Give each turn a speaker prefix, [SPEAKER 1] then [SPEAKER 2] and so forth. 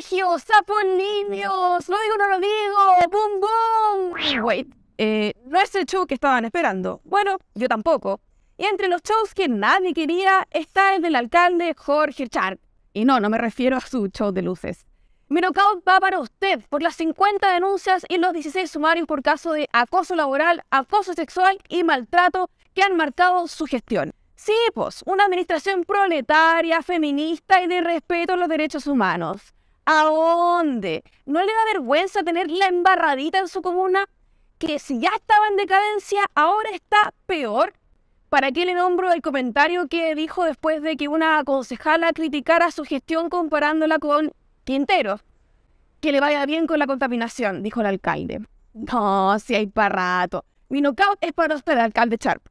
[SPEAKER 1] colegio, sapos niños, lo digo, no lo digo, boom, boom. Wait, eh, no es el show que estaban esperando. Bueno, yo tampoco. Y entre los shows que nadie quería está el del alcalde Jorge Char. Y no, no me refiero a su show de luces. Mi va para usted por las 50 denuncias y los 16 sumarios por caso de acoso laboral, acoso sexual y maltrato que han marcado su gestión. Sí, pues, una administración proletaria, feminista y de respeto a los derechos humanos. ¿A dónde? ¿No le da vergüenza tener la embarradita en su comuna? Que si ya estaba en decadencia, ahora está peor. ¿Para qué le nombro el comentario que dijo después de que una concejala criticara su gestión comparándola con Quintero? Que le vaya bien con la contaminación, dijo el alcalde. No, si hay para rato. Mi knockout es para usted, alcalde Sharp.